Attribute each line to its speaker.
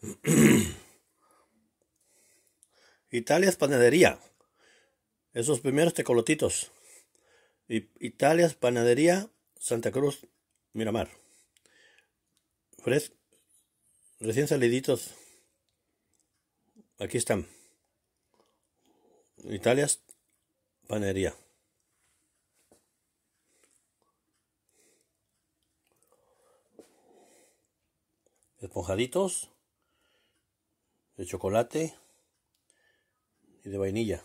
Speaker 1: Italia's Panadería. Esos primeros tecolotitos. Italia's Panadería, Santa Cruz, Miramar. Fres recién saliditos. Aquí están. Italia's Panadería. Esponjaditos de chocolate y de vainilla.